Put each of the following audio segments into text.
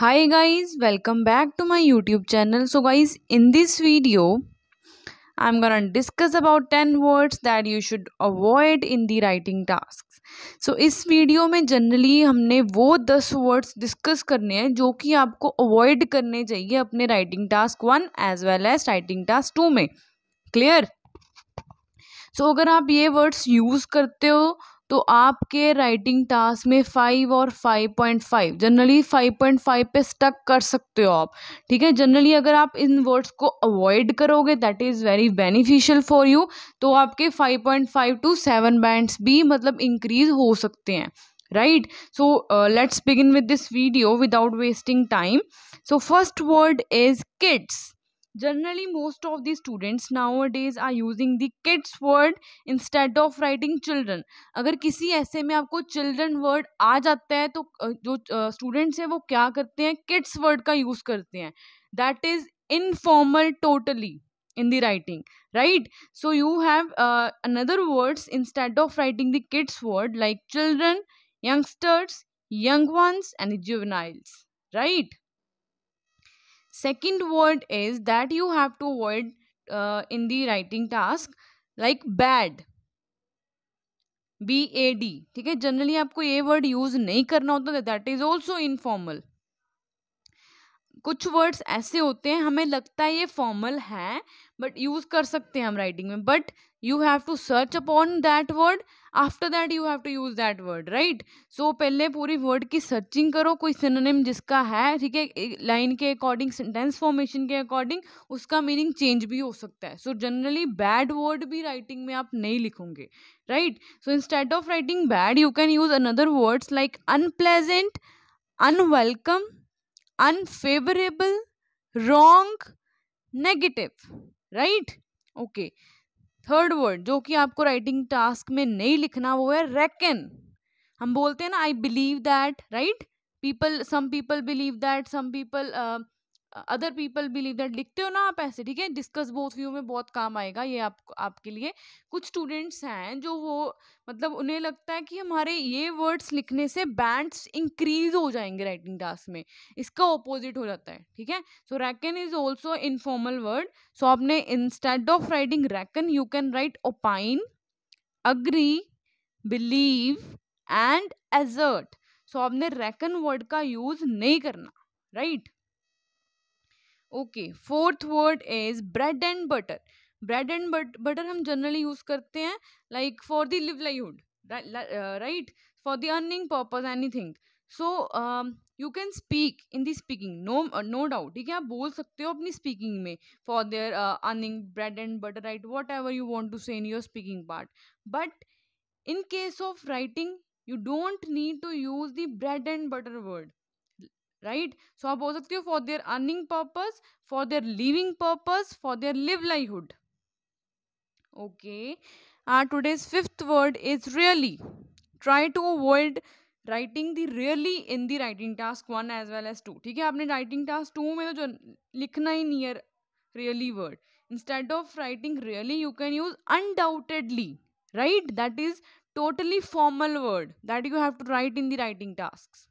hi guys welcome back to my youtube channel so guys in this video i'm gonna discuss about 10 words that you should avoid in the writing tasks so इस video में generally हमने वो 10 words discuss करने हैं जो कि आपको avoid करने चाहिए अपने writing task one as well as writing task two में क्लियर सो so, अगर आप ये वर्ड्स यूज़ करते हो तो आपके राइटिंग टास्क में फाइव और five point five generally five point five पे स्टक कर सकते हो आप ठीक है जनरली अगर आप इन वर्ड्स को अवॉइड करोगे that is very beneficial for you तो आपके five point five to seven bands भी मतलब इंक्रीज हो सकते हैं right so let's begin with this video without wasting time so first word is kids generally most of the students nowadays are using the kids word instead of writing children अगर किसी ऐसे में आपको children word आ जाता है तो जो students हैं वो क्या करते हैं kids word का use करते हैं that is informal totally in the writing right so you have uh, another words instead of writing the kids word like children youngsters young ones and juveniles right second word is that you have to avoid uh, in the writing task like bad b a d ठीक है to आपको ये word use नहीं करना होता that is also informal कुछ words ऐसे होते हैं हमें लगता है ये फॉर्मल है बट यूज़ कर सकते हैं हम राइटिंग में but you have to search upon that word after that you have to use that word right so पहले पूरी वर्ड की सर्चिंग करो कोई सिनोनिम जिसका है ठीक है लाइन के अकॉर्डिंग सेंटेंस फॉर्मेशन के अकॉर्डिंग उसका मीनिंग चेंज भी हो सकता है सो जनरली बैड वर्ड भी राइटिंग में आप नहीं लिखोगे right so instead of writing bad you can use another words like unpleasant unwelcome unfavourable wrong negative right okay third word जो कि आपको राइटिंग टास्क में नहीं लिखना वो है रेकन हम बोलते हैं ना I believe that right people some people believe that some people other people believe that लिखते हो ना आप ऐसे ठीक है डिस्कस बोथ व्यू में बहुत काम आएगा ये आप आपके लिए कुछ स्टूडेंट्स हैं जो वो मतलब उन्हें लगता है कि हमारे ये वर्ड्स लिखने से बैंड्स इंक्रीज हो जाएंगे राइटिंग टास्क में इसका ऑपोजिट हो जाता है ठीक है so reckon is also informal word so आपने instead of writing reckon you can write opine agree believe and assert so आपने रैकन वर्ड का यूज नहीं करना right right? Okay fourth word is bread and butter bread and butter हम generally use करते हैं like for the livelihood right for the earning purpose anything so you can speak in the speaking no no doubt ठीक है आप बोल सकते हो अपनी स्पीकिंग में for their earning bread and butter right whatever you want to say in your speaking part but in case of writing you don't need to use the bread and butter word right so आप बोल सकते हो for their earning purpose for their living purpose for their live livelihood okay our today's fifth word is really try to avoid writing the really in the writing task one as well as two ठीक है आपने writing task two में तो जो लिखना ही नहीं है really word instead of writing really you can use undoubtedly right that is totally formal word that you have to write in the writing task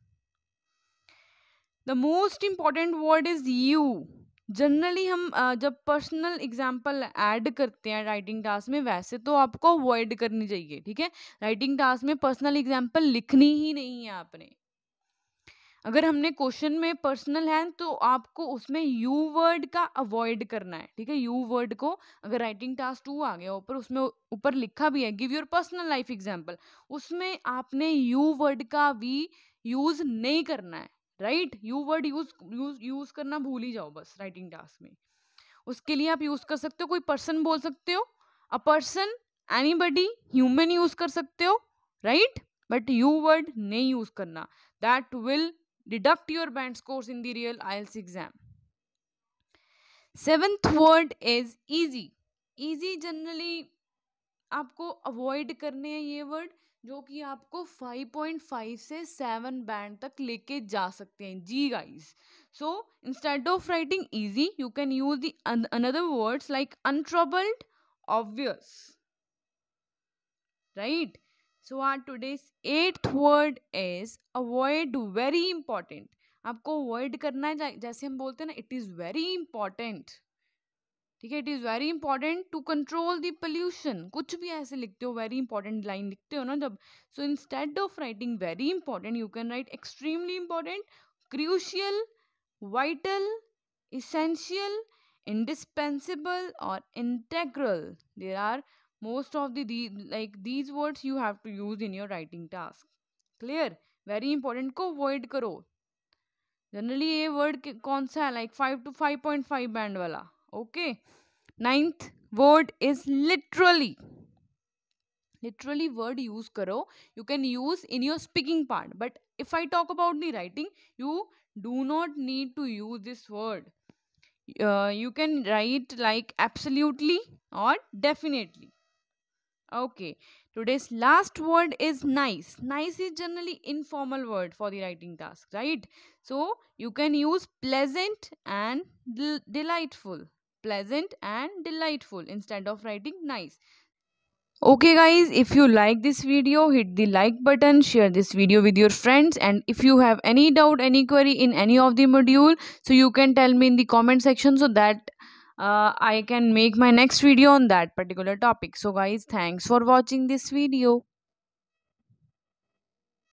the most important word is you generally हम जब personal example add करते हैं writing task में वैसे तो आपको avoid करनी चाहिए ठीक है राइटिंग टास्क में पर्सनल एग्जाम्पल लिखनी ही नहीं है आपने अगर हमने क्वेश्चन में पर्सनल है तो आपको उसमें यू वर्ड का अवॉइड करना है ठीक है यू वर्ड को अगर राइटिंग टास्क टू आ गया ऊपर उसमें ऊपर लिखा भी है give your personal life example उसमें आपने यू वर्ड का भी यूज़ नहीं करना है right you word use use use करना भूल ही जाओ बस राइटिंग टास्क में उसके लिए आप यूज कर सकते हो कोई पर्सन बोल सकते हो a person anybody human use कर सकते हो राइट बट यू वर्ड नहीं यूज करना that will deduct your band scores in the real IELTS exam seventh word is easy easy generally आपको अवॉइड करने हैं ये वर्ड जो कि आपको 5.5 से 7 बैंड तक लेके जा सकते हैं जी guys so instead of writing easy you can use the another words like untroubled obvious right so our today's eight word is avoid very important आपको अवॉइड करना है जैसे हम बोलते हैं ना इट इज़ वेरी इंपॉर्टेंट ठीक है it is very important to control the pollution कुछ भी ऐसे लिखते हो वेरी इंपॉर्टेंट लाइन लिखते हो ना जब so instead of writing very important you can write extremely important crucial vital essential indispensable और integral there are most of the like these words you have to use in your writing task clear very important को avoid करो generally ये word कौन सा है like five to five point five band वाला Okay. Ninth word is literally. Literally word use karo. You can use in your speaking part. But if I talk about the writing, you do not need to use this word. Uh, you can write like absolutely or definitely. Okay. Today's last word is nice. Nice is generally informal word for the writing task, right? So you can use pleasant and del delightful pleasant and delightful instead of writing nice okay guys if you like this video hit the like button share this video with your friends and if you have any doubt any query in any of the module so you can tell me in the comment section so that uh, i can make my next video on that particular topic so guys thanks for watching this video